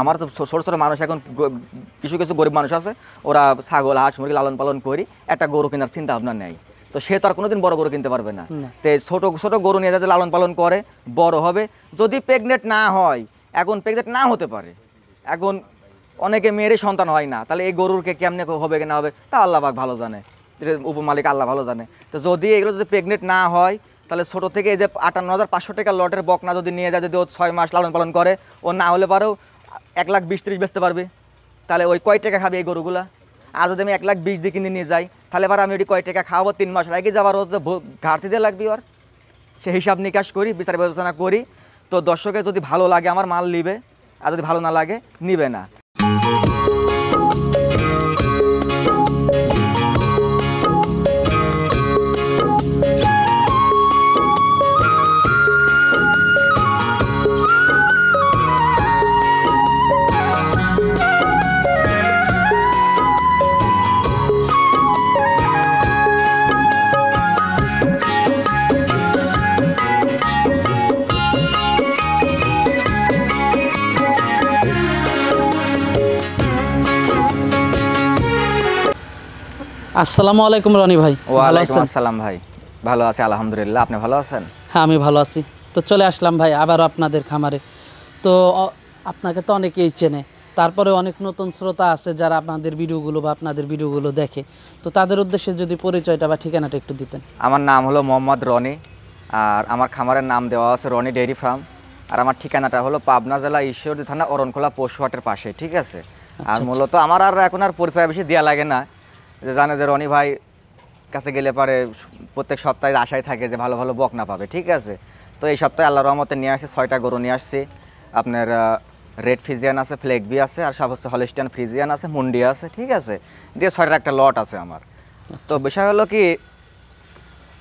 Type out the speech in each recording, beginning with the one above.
আমার তো ছোটো ছোটো মানুষ এখন কিছু কিছু গরিব মানুষ আছে ওরা ছাগল হাঁস মুরগি লালন পালন করি একটা গরু কেনার চিন্তা ভাবনা নেই তো সে তো আর কোনোদিন বড় গরু কিনতে পারবে না তো ছোট ছোট গরু নিয়ে যাতে লালন পালন করে বড় হবে যদি প্রেগনেন্ট না হয় এখন প্রেগনেন্ট না হতে পারে এখন অনেকে মেয়েরই সন্তান হয় না তাহলে এই গরুরকে কেমনে হবে না হবে তা আল্লাহবাক ভালো জানে উপমালিক আল্লাহ ভালো জানে তো যদি এগুলো যদি প্রেগনেন্ট না হয় তাহলে ছোটো থেকে এই যে আটান্ন হাজার পাঁচশো টাকা লটের বকনা যদি নিয়ে যায় যদি ও ছয় মাস লালন পালন করে ও না হলে পারেও এক লাখ বিশ ত্রিশ বেচতে পারবে তাহলে ওই কয় টাকা খাবে এই গরুগুলা আর যদি আমি এক লাখ বিশ দিয়ে কিনে নিয়ে যাই তাহলে এবার আমি ওটি কয় টাকা খাওয়াবো তিন মাস আগে যাবার হচ্ছে ঘাটতি দিয়ে লাগবে ওর সে হিসাব নিকাশ করি বিচার বিবেচনা করি তো দর্শকের যদি ভালো লাগে আমার মাল নিবে আর যদি ভালো না লাগে নিবে না আসসালামু আলাইকুম রনি ভাই আছেন আসসালাম ভাই ভালো আছি আলহামদুলিল্লাহ আপনি ভালো আছেন হ্যাঁ আমি ভালো আছি তো চলে আসলাম ভাই আবারও আপনাদের খামারে তো আপনাকে তো অনেকেই চেনে তারপরে অনেক নতুন শ্রোতা আছে যারা আপনাদের ভিডিওগুলো বা আপনাদের ভিডিওগুলো দেখে তো তাদের উদ্দেশ্যে যদি পরিচয়টা বা ঠিকানাটা একটু দিতেন আমার নাম হলো মোহাম্মদ রনি আর আমার খামারের নাম দেওয়া আছে রনি ডেয়ারি ফার্ম আর আমার ঠিকানাটা হলো পাবনা জেলা ঈশ্বরদী থানা অরণখোলা পশুহাটের পাশে ঠিক আছে আর আচ্ছা, আচ্ছা। মূলত আমার আর এখন আর পরিচয় বেশি দেওয়া লাগে না যে জানে যে রনি ভাই কাছে গেলে পারে প্রত্যেক সপ্তাহে আশায় থাকে যে ভালো ভালো বক না পাবে ঠিক আছে তো এই সপ্তাহে আল্লাহ রহমতে নিয়ে আসছি ছয়টা গরু নিয়ে আসছি আপনার রেড ফ্রিজিয়ান আছে ফ্লেগবি আছে আর সব হচ্ছে হলিস্টিয়ান ফ্রিজিয়ান আছে মুন্ডি আছে ঠিক আছে দিয়ে ছয়টার একটা লট আছে আমার তো আচ্ছা। বিষয় হলো কি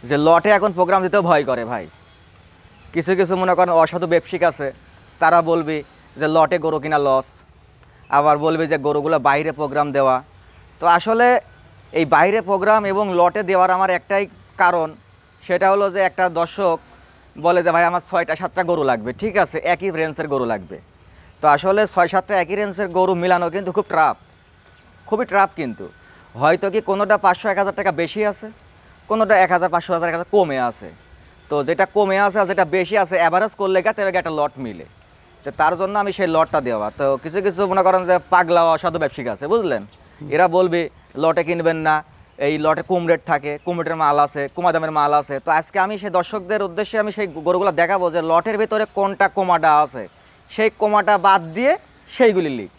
যে লটে এখন প্রোগ্রাম দিতেও ভয় করে ভাই কিছু কিছু মনে করেন অসাধু ব্যবসিক আছে তারা বলবি যে লটে গরু কিনা লস আবার বলবি যে গরুগুলো বাইরে প্রোগ্রাম দেওয়া তো আসলে এই বাইরে প্রোগ্রাম এবং লটে দেওয়ার আমার একটাই কারণ সেটা হলো যে একটা দর্শক বলে যে ভাই আমার ছয়টা সাতটা গরু লাগবে ঠিক আছে একই রেঞ্জের গরু লাগবে তো আসলে ছয় সাতটা একই রেঞ্জের গরু মিলানো কিন্তু খুব ট্রাফ খুবই ট্রাফ কিন্তু হয়তো কি কোনোটা পাঁচশো এক হাজার টাকা বেশি আছে কোনোটা এক হাজার পাঁচশো হাজার এক হাজার কমে আছে তো যেটা কমে আছে আর যেটা বেশি আছে অ্যাভারেজ করলে গা তেমন একটা লট মিলে তো তার জন্য আমি সেই লটটা দেওয়া তো কিছু কিছু মনে করেন যে পাগলা অসাধু ব্যবসায়িক আছে বুঝলেন এরা বলবে লটে কিনবেন না এই লটে কম থাকে কম মাল আছে কুমাদামের মাল আছে তো আজকে আমি সেই দর্শকদের উদ্দেশ্যে আমি সেই গরুগুলো দেখাবো যে লটের ভিতরে কোনটা কোমাটা আছে সেই কোমাটা বাদ দিয়ে সেইগুলি লিখ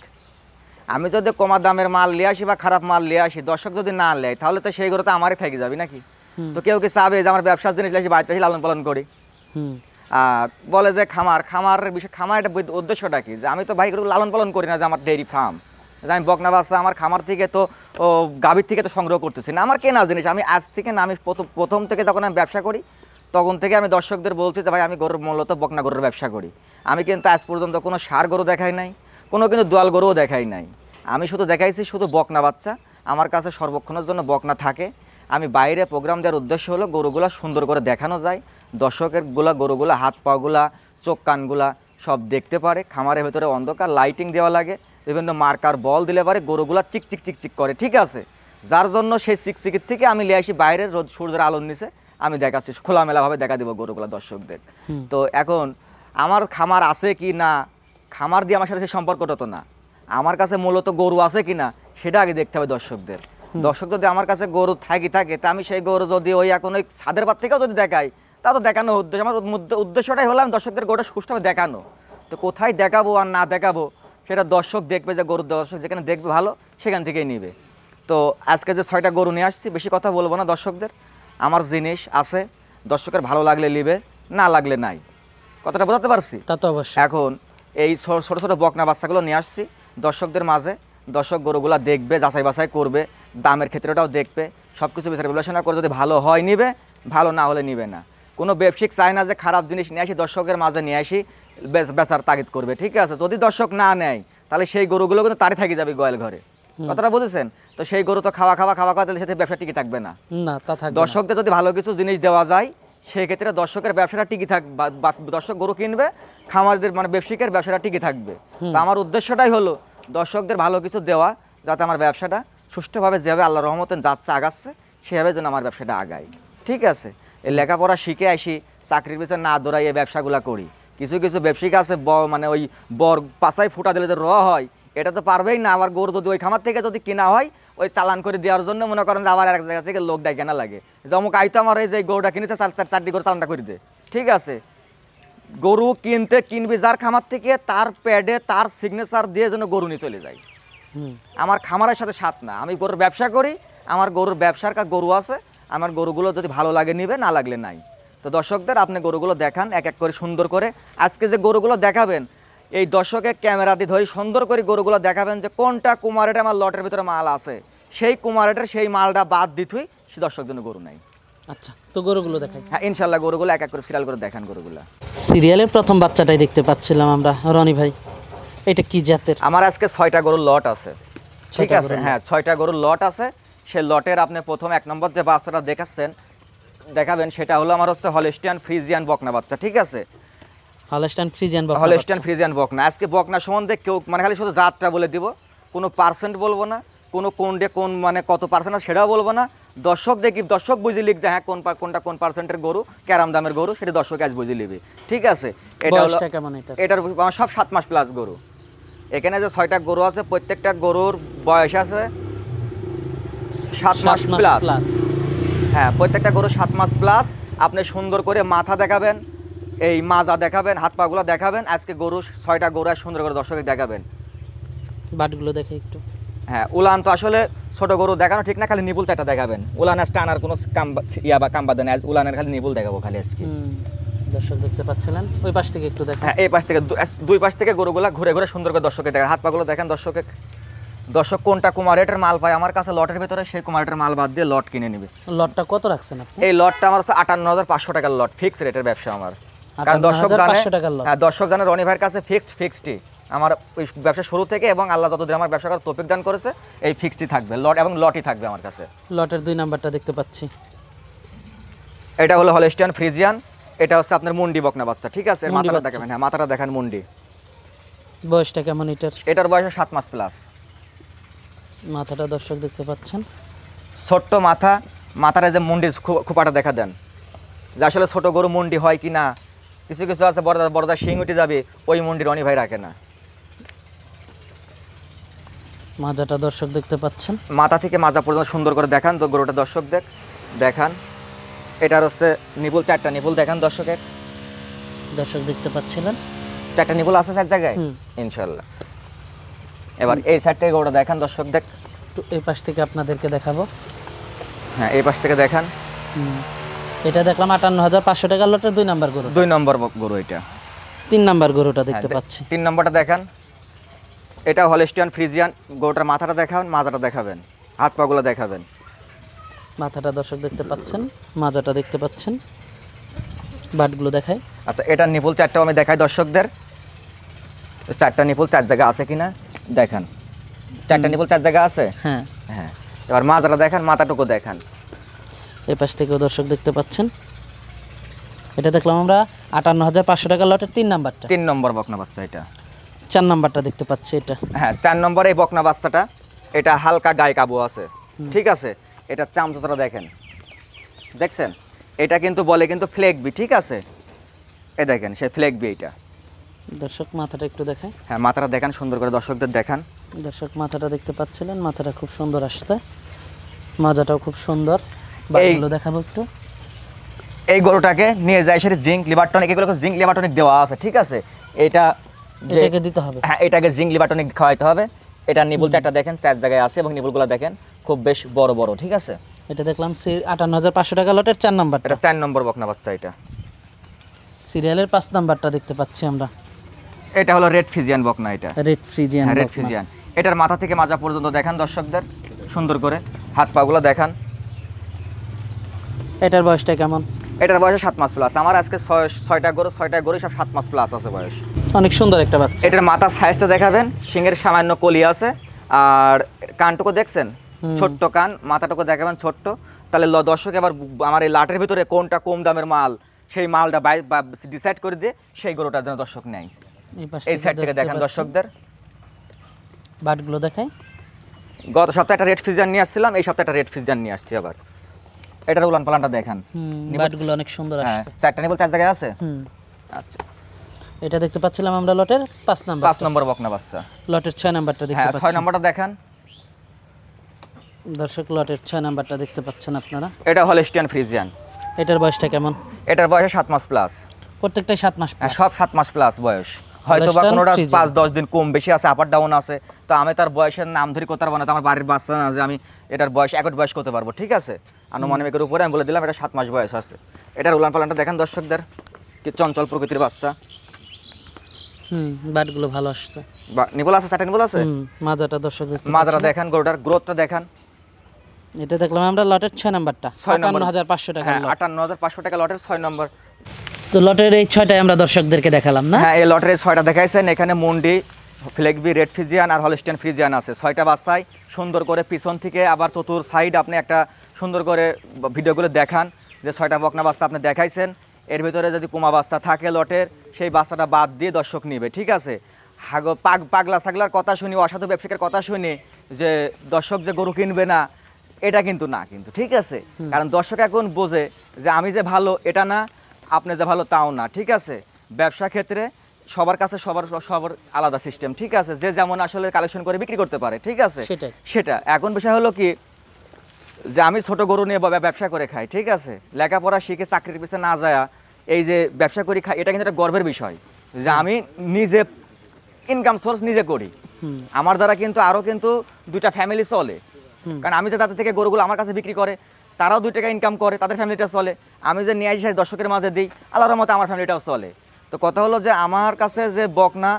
আমি যদি কমা দামের মাল নিয়ে আসি বা খারাপ মাল নিয়ে আসি দর্শক যদি না নেয় তাহলে তো সেই গরু তো আমারই থেকে যাবি নাকি তো কেউ কি চাবে যে আমার ব্যবসার জিনিস আসি বাড়িতে আসি লালন পালন করি আর বলে যে খামার খামার বিষয়ে খামার একটা উদ্দেশ্যটা কি যে আমি তো ভাই লালন পালন করি না যে আমার ডেইরি ফার্ম যে আচ্ছা, আমি বকনা বাচ্চা আমার খামার থেকে তো গাভীর থেকে তো সংগ্রহ করতেছি না আমার কেনা জিনিস আমি আজ থেকে না আমি প্রথম থেকে যখন আমি ব্যবসা করি তখন থেকে আমি দর্শকদের বলছি যে ভাই আমি গরুর মূলত বকনা গরুর ব্যবসা করি আমি কিন্তু আজ পর্যন্ত কোনো সার গরু দেখাই নাই কোনো কিন্তু দোয়াল গরুও দেখাই নাই আমি শুধু দেখাইছি শুধু বকনা বাচ্চা আমার কাছে সর্বক্ষণের জন্য বকনা থাকে আমি বাইরে প্রোগ্রাম দেওয়ার উদ্দেশ্য হলো গরুগুলা সুন্দর করে দেখানো যায় দর্শকের গরুগুলা হাত পাগুলা চোখ কানগুলা সব দেখতে পারে খামারের ভেতরে অন্ধকার লাইটিং দেওয়া লাগে বিভিন্ন মার্কার বল দিলে পারে গরুগুলা চিকচিক চিকচিক করে ঠিক আছে যার জন্য সেই চিকচিকির থেকে আমি নিয়ে আসি বাইরের রোদ সূর্যের আলোর নিচে আমি দেখাচ্ছি খোলামেলাভাবে দেখা দিব গরুগুলা দর্শকদের তো এখন আমার খামার আছে কি না খামার দিয়ে আমার সাথে সেই সম্পর্কটা তো না আমার কাছে মূলত গরু আছে কি না সেটা আগে দেখতে হবে দর্শকদের দর্শক যদি আমার কাছে গরু থাকি থাকে তা আমি সেই গরু যদি ওই এখন ওই ছাদের পাত থেকেও যদি দেখাই তা তো দেখানো উদ্দেশ্য আমার উদ্দেশ্যটাই হলো আমি দর্শকদের গরুটা সুস্থভাবে দেখানো তো কোথায় দেখাবো আর না দেখাবো সেটা দর্শক দেখবে যে গরুর দর্শক যেখানে দেখবে ভালো সেখান থেকেই নিবে তো আজকে যে ছয়টা গরু নিয়ে আসছি বেশি কথা বলবো না দর্শকদের আমার জিনিস আছে দর্শকের ভালো লাগলে নিবে না লাগলে নাই কথাটা বোঝাতে পারছি তা তো অবশ্যই এখন এই ছোটো ছোটো বকনা বাচ্চাগুলো নিয়ে আসছি দর্শকদের মাঝে দর্শক গরুগুলা দেখবে যাচাই বাছাই করবে দামের ক্ষেত্রেটাও দেখবে সব কিছু বিচার বিবেচনা করে যদি ভালো হয় নিবে ভালো না হলে নিবে না কোনো ব্যবসায়িক চায় না যে খারাপ জিনিস নিয়ে আসি দর্শকের মাঝে নিয়ে আসি বেচার তাগিদ করবে ঠিক আছে যদি দর্শক না নেয় তাহলে সেই গরুগুলো কিন্তু তারই থাকি যাবে গোয়াল ঘরে কথাটা বুঝেছেন তো সেই গরু তো খাওয়া খাওয়া খাওয়া খাওয়া তাহলে সাথে ব্যবসা থাকবে না না তা থাকবে দর্শকদের যদি ভালো কিছু জিনিস দেওয়া যায় সেক্ষেত্রে দর্শকের ব্যবসাটা টিকে থাক দর্শক গরু কিনবে খামারদের মানে ব্যবসায়িকের ব্যবসাটা টিকে থাকবে তো আমার উদ্দেশ্যটাই হলো দর্শকদের ভালো কিছু দেওয়া যাতে আমার ব্যবসাটা সুষ্ঠুভাবে যেভাবে আল্লাহ রহমতেন যাচ্ছে আগাচ্ছে সেভাবে যেন আমার ব্যবসাটা আগায় ঠিক আছে লেখাপড়া শিখে আসি চাকরির পিছনে না দৌড়াইয়ে ব্যবসাগুলো করি কিছু কিছু ব্যবসায়িক আছে মানে ওই বর পাশায় ফুটা দিলে যে র হয় এটা তো পারবেই না আবার গরু যদি ওই খামার থেকে যদি কেনা হয় ওই চালান করে দেওয়ার জন্য মনে করেন যে আবার এক জায়গা থেকে লোক ডাই কেনা লাগে যেমন আইতো আমার এই যে গরুটা কিনেছে চারটি গরু চালানটা করে দে ঠিক আছে গরু কিনতে কিনবি যার খামার থেকে তার প্যাডে তার সিগনেচার দিয়ে যেন গরু নিয়ে চলে যায় আমার খামারের সাথে সাথ না আমি গরুর ব্যবসা করি আমার গরুর ব্যবসার কাজ গরু আছে আমার গরুগুলো যদি ভালো লাগে নিবে না লাগলে নাই তো দর্শকদের আপনি গরুগুলো দেখান এক এক করে সুন্দর করে আজকে যে গরুগুলো দেখাবেন এই দর্শকে ক্যামেরা দিয়ে ধরে সুন্দর করে গরুগুলো দেখাবেন যে কোনটা কুমারেটা আমার লটের ভিতরে মাল আছে সেই কুমারেটার সেই মালটা বাদ দিতুই সে দর্শক জন্য গরু নাই আচ্ছা তো গরুগুলো দেখাই হ্যাঁ ইনশাল্লাহ গরুগুলো এক এক করে সিরিয়াল করে দেখান গরুগুলো সিরিয়ালের প্রথম বাচ্চাটাই দেখতে পাচ্ছিলাম আমরা রনি ভাই এটা কি জাতের আমার আজকে ছয়টা গরুর লট আছে ঠিক আছে হ্যাঁ ছয়টা গরুর লট আছে সে লটের আপনি প্রথম এক নম্বর যে বাচ্চাটা দেখাচ্ছেন দেখাবেন সেটা হলো আমার হচ্ছে হলেস্টিয়ান ফ্রিজিয়ান বকনা বাচ্চা ঠিক আছে হলিস্টিয়ান ফ্রিজিয়ান বকনা ফ্রিজিয়ান বকনা আজকে বকনা সম্বন্ধে কেউ মানে খালি শুধু জাতটা বলে দিব কোনো পার্সেন্ট বলবো না কোনো কোন ডে কোন মানে কত পার্সেন্ট সেটাও বলবো না দর্শক দেখি দর্শক বুঝে লিখ যে হ্যাঁ কোন কোনটা কোন পার্সেন্টের গরু ক্যারাম দামের গরু সেটা দর্শক আজ বুঝে লিবি ঠিক আছে এটা হলো এটার সব সাত মাস প্লাস গরু এখানে যে ছয়টা গরু আছে প্রত্যেকটা গরুর বয়স আছে সাত মাস প্লাস হ্যাঁ প্রত্যেকটা গরু সাত মাস প্লাস আপনি সুন্দর করে মাথা দেখাবেন এই মাজা দেখাবেন হাত পাগুলো দেখাবেন আজকে গরু ছয়টা গরু সুন্দর করে দর্শকে দেখাবেন বাটগুলো দেখে একটু হ্যাঁ উলান তো আসলে ছোট গরু দেখানো ঠিক না খালি নিবুল চাটা দেখাবেন উলান আজ টানার কোনো কাম ইয়া বা কাম্বাদ নেই উলানের খালি নিবুল দেখাবো খালি আজকে দর্শক দেখতে পাচ্ছিলেন ওই পাশ থেকে একটু দেখেন হ্যাঁ এই পাশ থেকে দুই পাশ থেকে গরুগুলা ঘুরে ঘুরে সুন্দর করে দর্শকে দেখেন হাত পাগুলো দেখেন দর্শকে দর্শক কোনটা কুমারেটের মাল পায় আমার কাছে লটের ভিতরে সেই কুমারেটের মাল বাদ দিয়ে লট কিনে নিবে লটটা কত রাখছেন আপনি এই লটটা আমার কাছে আটান্ন হাজার পাঁচশো টাকার লট ফিক্স রেটের ব্যবসা আমার কারণ দর্শক জানে হ্যাঁ দর্শক জানে রনি ভাইয়ের কাছে ফিক্সড ফিক্সডই আমার ব্যবসা শুরু থেকে এবং আল্লাহ যতদিন আমার ব্যবসা করার তৌফিক দান করেছে এই ফিক্সডই থাকবে লট এবং লটই থাকবে আমার কাছে লটের দুই নাম্বারটা দেখতে পাচ্ছি এটা হলো হলেস্টিয়ান ফ্রিজিয়ান এটা হচ্ছে আপনার মুন্ডি বকনা বাচ্চা ঠিক আছে মাথাটা দেখাবেন হ্যাঁ মাথাটা দেখেন মুন্ডি বয়সটা কেমন এটার এটার বয়স সাত মাস প্লাস মাথাটা দর্শক দেখতে পাচ্ছেন ছোট্ট মাথা মাথাটা যে মুন্ডির খোপাটা দেখা দেন যে আসলে ছোট গরু মুন্ডি হয় কি না কিছু কিছু আছে বড়দা বড়দা শিং উঠে যাবে ওই মুন্ডির অনি ভাই রাখে না মাজাটা দর্শক দেখতে পাচ্ছেন মাথা থেকে মাজা পর্যন্ত সুন্দর করে দেখান তো গরুটা দর্শক দেখ দেখান এটার হচ্ছে নিবুল চারটা নিবুল দেখান দর্শকের দর্শক দেখতে পাচ্ছিলেন চারটা নিবুল আছে এক জায়গায় ইনশাল্লাহ এবার এই সাইড থেকে ওটা দেখান দর্শক দেখ এই পাশ থেকে আপনাদেরকে দেখাবো হ্যাঁ এই পাশ থেকে দেখান এটা দেখলাম আটান্ন হাজার পাঁচশো টাকা লটের দুই নাম্বার গরু দুই নম্বর গরু এটা তিন নাম্বার গরুটা হ্যাঁ, দেখতে পাচ্ছি তিন নাম্বারটা দেখান এটা হলেস্টিয়ান ফ্রিজিয়ান গরুটার মাথাটা দেখান মাজাটা দেখাবেন হাত পাগুলো দেখাবেন মাথাটা দর্শক দেখতে পাচ্ছেন মাজাটা দেখতে পাচ্ছেন বাটগুলো দেখায় আচ্ছা এটা নিপুল চারটাও আমি দেখাই দর্শকদের চারটা নিপুল চার জায়গা আছে কিনা দেখান চারটা নিপুল চার জায়গা আছে হ্যাঁ হ্যাঁ এবার মাজারা দেখান মাথাটুকু দেখান এ পাশ থেকেও দর্শক দেখতে পাচ্ছেন এটা দেখলাম আমরা আটান্ন হাজার পাঁচশো টাকা লটের তিন নাম্বারটা তিন নম্বর বকনা বাচ্চা এটা চার নম্বরটা দেখতে পাচ্ছি এটা হ্যাঁ চার নম্বর এই বকনা বাচ্চাটা এটা হালকা গায়ে কাবু আছে ঠিক আছে এটা চামচোচরা দেখেন দেখছেন এটা কিন্তু বলে কিন্তু ফ্লেগবি ঠিক আছে এ দেখেন সে ফ্লেগবি এটা দর্শক মাথাটা একটু দেখাই হ্যাঁ মাথাটা দেখান সুন্দর করে দর্শকদের দেখান দর্শক মাথাটা দেখতে পাচ্ছিলেন মাথাটা খুব সুন্দর আসছে মাজাটাও খুব সুন্দর বাকিগুলো দেখাবো একটু এই গরুটাকে নিয়ে যায় সেটা জিঙ্ক লিভার টনিক এগুলোকে জিঙ্ক লিভার টনিক দেওয়া আছে ঠিক আছে এটা এটাকে দিতে হবে হ্যাঁ এটাকে জিঙ্ক লিভার টনিক খাওয়াইতে হবে এটা নিবুল চারটা দেখেন চার জায়গায় আছে এবং নিবুলগুলো দেখেন খুব বেশ বড় বড় ঠিক আছে এটা দেখলাম সি আটান্ন হাজার পাঁচশো টাকা লটের চার নম্বর এটা চার নম্বর বকনা বাচ্চা এটা সিরিয়ালের পাঁচ নাম্বারটা দেখতে পাচ্ছি আমরা এটা হলো রেড ফিজিয়ান বকনা এটা রেড ফিজিয়ান রেড ফিজিয়ান এটার মাথা থেকে মাজা পর্যন্ত দেখান দর্শকদের সুন্দর করে হাত পাগুলো দেখান এটার বয়সটা কেমন এটার বয়স সাত মাস প্লাস আমার আজকে ছয়টা গরু ছয়টা গরু সব সাত মাস প্লাস আছে বয়স অনেক সুন্দর একটা বাচ্চা এটার মাথার সাইজটা দেখাবেন সিংয়ের সামান্য কলি আছে আর কানটুকু দেখছেন ছোট্ট কান মাথাটুকু দেখাবেন ছোট্ট তাহলে দর্শক এবার আমার এই লাটের ভিতরে কোনটা কম দামের মাল সেই মালটা ডিসাইড করে দিয়ে সেই গরুটার যেন দর্শক নেয় এই সাইড থেকে দেখেন দর্শকদের বাটগুলো দেখাই গত সপ্তাহে একটা রেড ফিজার নিয়ে আসছিলাম এই সপ্তাহে একটা রেড ফিজার নিয়ে আসছি আবার এটার উলান পালানটা দেখেন বাটগুলো অনেক সুন্দর হ্যাঁ, আসছে চারটা নিবল চার জায়গায় আছে আচ্ছা এটা দেখতে পাচ্ছিলাম আমরা লটের নাম্বার নম্বর বকনা বাচ্চা লটের নাম্বারটা দেখতে হ্যাঁ, নাম্বারটা দেখেন দর্শক লটের ছয় নাম্বারটা দেখতে পাচ্ছেন আপনারা এটা হলিস্টিয়ান ফ্রিজিয়ান এটার বয়সটা কেমন এটার বয়স সাত মাস প্লাস প্রত্যেকটাই সাত মাস হ্যাঁ, সব সাত মাস প্লাস বয়স হয়তো বা কোনোটা পাঁচ দশ দিন কম বেশি আছে আপার ডাউন আছে তো আমি তার বয়সের নাম ধরে করতে পারবো আমার বাড়ির বাচ্চা না যে আমি এটার বয়স একট বয়স করতে পারবো ঠিক আছে আনুমানিকের উপরে আমি বলে দিলাম এটা সাত মাস বয়স আছে এটার উলান পালানটা দেখেন দর্শকদের কি চঞ্চল প্রকৃতির বাচ্চা আমরা হ্যাঁ, আটান্ন হাজার পাঁচশো টাকা লটের ছয় নম্বর তো লটের এই ছয়টাই আমরা দর্শকদেরকে দেখালাম না হ্যাঁ এই লটের ছয়টা দেখাইছেন এখানে মুন্ডি ফ্লেগবি রেড ফিজিয়ান আর হলস্টেন ফ্রিজিয়ান আছে ছয়টা বাচ্চায় সুন্দর করে পিছন থেকে আবার চতুর সাইড আপনি একটা সুন্দর করে ভিডিওগুলো দেখান যে ছয়টা বকনা বাচ্চা আপনি দেখাইছেন এর ভিতরে যদি পুমা বাচ্চা থাকে লটের সেই বাচ্চাটা বাদ দিয়ে দর্শক নিবে ঠিক আছে হাগো পাগ পাগলা ছাগলার কথা শুনি অসাধু ব্যবসায়িকের কথা শুনি যে দর্শক যে গরু কিনবে না এটা কিন্তু না কিন্তু ঠিক আছে কারণ দর্শক এখন বোঝে যে আমি যে ভালো এটা না আপনি যে ভালো তাও না ঠিক আছে ব্যবসা ক্ষেত্রে সবার কাছে সবার সবার আলাদা সিস্টেম ঠিক আছে যে যেমন আসলে কালেকশন করে বিক্রি করতে পারে ঠিক আছে সেটা এখন বিষয় হলো কি যে আমি ছোট গরু নিয়ে বা ব্যবসা করে খাই ঠিক আছে লেখাপড়া শিখে চাকরির পিছনে না যায় এই যে ব্যবসা করি খাই এটা কিন্তু একটা গর্বের বিষয় যে আমি নিজে ইনকাম সোর্স নিজে করি আমার দ্বারা কিন্তু আরও কিন্তু দুইটা ফ্যামিলি চলে কারণ আমি যে তাদের থেকে গরুগুলো আমার কাছে বিক্রি করে তারাও দুই টাকা ইনকাম করে তাদের ফ্যামিলিটা চলে আমি যে নিয়ে আসি দর্শকের মাঝে দিই আল্লাহর মতো আমার ফ্যামিলিটাও চলে তো কথা হলো যে আমার কাছে যে বকনা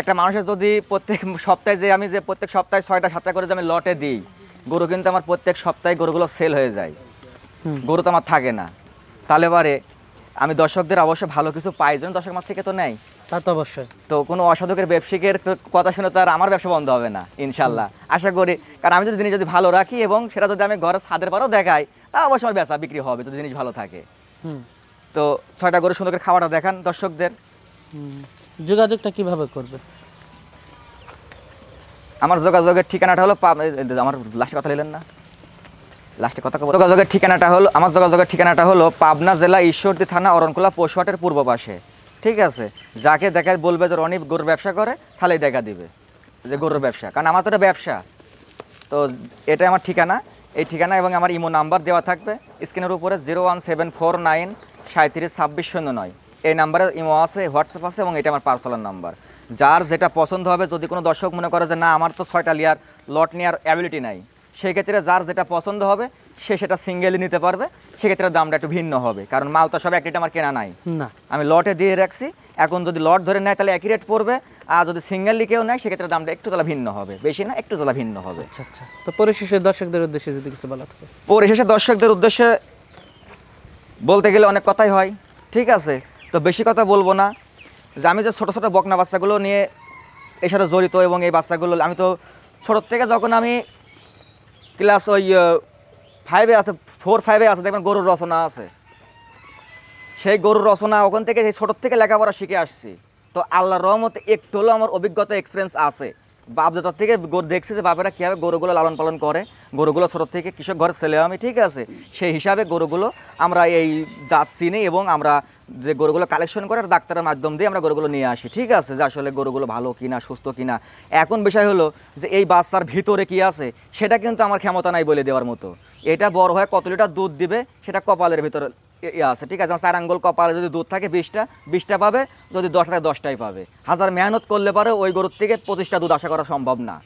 একটা মানুষের যদি প্রত্যেক সপ্তাহে যে আমি যে প্রত্যেক সপ্তাহে ছয়টা সাতটা করে যে আমি লটে দিই গরু কিন্তু আমার প্রত্যেক সপ্তাহে গরুগুলো সেল হয়ে যায় গরু তো আমার থাকে না তাহলে পরে আমি দর্শকদের অবশ্য ভালো কিছু পাই যেন দর্শক আমার থেকে তো নেয় তা তো অবশ্যই তো কোনো অসাধকের ব্যবসায়িকের কথা শুনে তো আর আমার ব্যবসা বন্ধ হবে না ইনশাল্লাহ আশা করি কারণ আমি যদি জিনিস যদি ভালো রাখি এবং সেটা যদি আমি ঘরের ছাদের পরও দেখাই তা অবশ্যই আমার ব্যবসা বিক্রি হবে যদি জিনিস ভালো থাকে তো ছয়টা গরু সুন্দর করে খাওয়াটা দেখান দর্শকদের যোগাযোগটা কিভাবে করবে আমার যোগাযোগের ঠিকানাটা হলো আমার লাস্টে কথা নিলেন না লাস্টে কথা যোগাযোগের ঠিকানাটা হলো আমার যোগাযোগের ঠিকানাটা হলো পাবনা জেলা ঈশ্বরদী থানা অরণকুলা পশুহাটের পূর্ব পাশে ঠিক আছে যাকে দেখা বলবে যে রনি গরুর ব্যবসা করে তাহলেই দেখা দিবে যে গরুর ব্যবসা কারণ আমার তো এটা ব্যবসা তো এটা আমার ঠিকানা এই ঠিকানা এবং আমার ইমো নাম্বার দেওয়া থাকবে স্ক্রিনের উপরে zero one seven four nine সাঁত্রিশ ছাব্বিশ শূন্য নয় এই নাম্বারে ইমো আছে হোয়াটসঅ্যাপ আছে এবং এটা আমার পার্সোনাল নাম্বার যার যেটা পছন্দ হবে যদি কোনো দর্শক মনে করে যে না আমার তো ছয়টা লেয়ার লট নেওয়ার অ্যাবিলিটি নাই সেক্ষেত্রে যার যেটা পছন্দ হবে সে সেটা সিঙ্গেলই নিতে পারবে সেক্ষেত্রে দামটা একটু ভিন্ন হবে কারণ মাল তো সব রেট আমার কেনা নাই না আমি লটে দিয়ে রাখছি এখন যদি লট ধরে নেয় তাহলে একই রেট পড়বে আর যদি সিঙ্গেলি কেউ নেয় সেক্ষেত্রে দামটা একটু তালা ভিন্ন হবে বেশি না একটু তালা ভিন্ন হবে আচ্ছা আচ্ছা তো পরিশেষে দর্শকদের উদ্দেশ্যে যদি কিছু বলা থাকে পরিশেষে দর্শকদের উদ্দেশ্যে বলতে গেলে অনেক কথাই হয় ঠিক আছে তো বেশি কথা বলবো না যে আমি যে ছোটো ছোটো বকনা বাচ্চাগুলো নিয়ে এর সাথে জড়িত এবং এই বাচ্চাগুলো আমি তো ছোটোর থেকে যখন আমি ক্লাস ওই ফাইভে আছে ফোর ফাইভে আছে দেখবেন গরুর রচনা আছে সেই গরুর রচনা ওখান থেকে সেই ছোটোর থেকে লেখাপড়া শিখে আসছি তো আল্লাহ রহমতে একটু হলেও আমার অভিজ্ঞতা এক্সপিরিয়েন্স আছে বাপদাতার থেকে দেখছি যে বাপেরা কীভাবে গরুগুলো লালন পালন করে গরুগুলো ছোটো থেকে কৃষক ঘরের ছেলে আমি ঠিক আছে সেই হিসাবে গরুগুলো আমরা এই জাত চিনি এবং আমরা যে গরুগুলো কালেকশন করে ডাক্তারের মাধ্যম দিয়ে আমরা গরুগুলো নিয়ে আসি ঠিক আছে যে আসলে গরুগুলো ভালো কিনা সুস্থ কিনা এখন বিষয় হলো যে এই বাচ্চার ভিতরে কি আছে সেটা কিন্তু আমার ক্ষমতা নাই বলে দেওয়ার মতো এটা বড় হয় কত লিটার দুধ দিবে সেটা কপালের ভিতরে আছে ঠিক আছে চার আঙ্গুল কপালে যদি দুধ থাকে বিশটা বিশটা পাবে যদি দশ থাকে দশটাই পাবে হাজার মেহনত করলে পারে ওই গরুর থেকে পঁচিশটা দুধ আশা করা সম্ভব না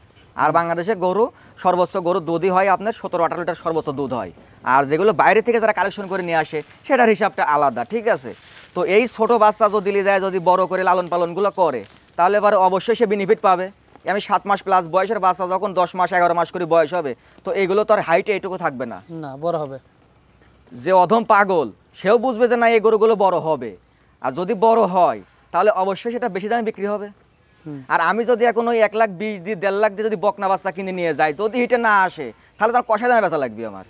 আর বাংলাদেশে গরু সর্বোচ্চ গরু দুধই হয় আপনার সতেরো আঠারো লিটার সর্বোচ্চ দুধ হয় আর যেগুলো বাইরে থেকে যারা কালেকশন করে নিয়ে আসে সেটার হিসাবটা আলাদা ঠিক আছে তো এই ছোট বাচ্চা যদি দিলে যায় যদি বড় করে লালন পালনগুলো করে তাহলে এবার অবশ্যই সে বেনিফিট পাবে আমি সাত মাস প্লাস বয়সের বাচ্চা যখন দশ মাস এগারো মাস করে বয়স হবে তো এগুলো তো আর হাইটে এটুকু থাকবে না না বড় হবে যে অধম পাগল সেও বুঝবে যে না এই গরুগুলো বড় হবে আর যদি বড় হয় তাহলে অবশ্যই সেটা বেশি দামে বিক্রি হবে আর আমি যদি এখন ওই এক লাখ বিশ দিয়ে দেড় লাখ দিয়ে যদি বকনা বাচ্চা কিনে নিয়ে যাই যদি এটা না আসে তাহলে তার কষা দামে বেচা লাগবে আমার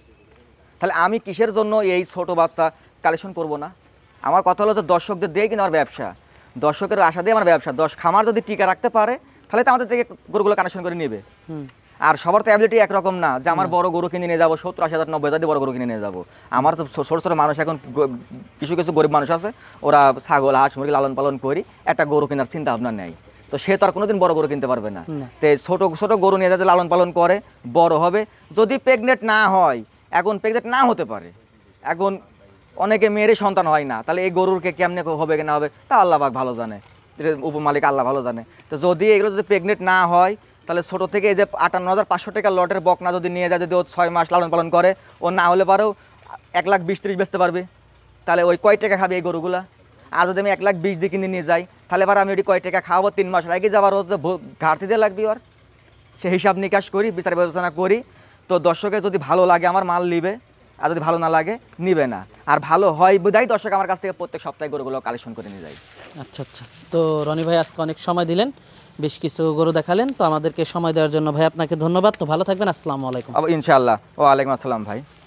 তাহলে আমি কিসের জন্য এই ছোট বাচ্চা কালেকশন করব না আমার কথা হলো যে দর্শকদের দিয়ে কিন্তু আমার ব্যবসা দর্শকের আশা দিয়ে আমার ব্যবসা দশ খামার যদি টিকা রাখতে পারে তাহলে তো আমাদের থেকে গরুগুলো কানেকশন করে নেবে আর সবার তো অ্যাবিলিটি একরকম না যে আমার বড় গরু কিনে নিয়ে যাবো সত্তর আশি হাজার নব্বই হাজার বড় গরু কিনে নিয়ে যাবো আমার তো ছোটো ছোটো মানুষ এখন কিছু কিছু গরিব মানুষ আছে ওরা ছাগল হাঁস মুরগি লালন পালন করি একটা গরু কেনার চিন্তা ভাবনা নেই তো সে তো আর কোনোদিন বড় গরু কিনতে পারবে না তো ছোটো ছোটো গরু নিয়ে যাতে লালন পালন করে বড় হবে যদি প্রেগনেন্ট না হয় এখন প্রেগনেন্ট না হতে পারে এখন অনেকে মেয়েরই সন্তান হয় না তাহলে এই গরুরকে কেমনে হবে কি না হবে তা আল্লাহ ভালো জানে উপমালিক আল্লাহ ভালো জানে তো যদি এগুলো যদি প্রেগনেন্ট না হয় তাহলে ছোটো থেকে এই যে আটান্ন হাজার পাঁচশো টাকা লটের বকনা যদি নিয়ে যায় যদি ও ছয় মাস লালন পালন করে ও না হলে পারেও এক লাখ বিশ তিরিশ বেচতে পারবে তাহলে ওই কয় টাকা খাবে এই গরুগুলা আর যদি আমি এক লাখ বিশ দিয়ে কিনে নিয়ে যাই তাহলে এবার আমি ওটি কয় টাকা খাওয়াবো তিন মাস আগে যাবার হচ্ছে ঘাটতিতে লাগবে ওর সে হিসাব নিকাশ করি বিচার বিবেচনা করি তো দর্শকে যদি ভালো লাগে আমার মাল নিবে আর যদি ভালো না লাগে নিবে না আর ভালো হয় বোধহয় দর্শক আমার কাছ থেকে প্রত্যেক সপ্তাহে গরুগুলো কালেকশন করে নিয়ে যাই আচ্ছা আচ্ছা তো রনি ভাই আজকে অনেক সময় দিলেন বেশ কিছু গরু দেখালেন তো আমাদেরকে সময় দেওয়ার জন্য ভাই আপনাকে ধন্যবাদ তো ভালো থাকবেন আসসালামু আলাইকুম ইনশাআল্লাহ ও আলাইকুম আসসালাম ভাই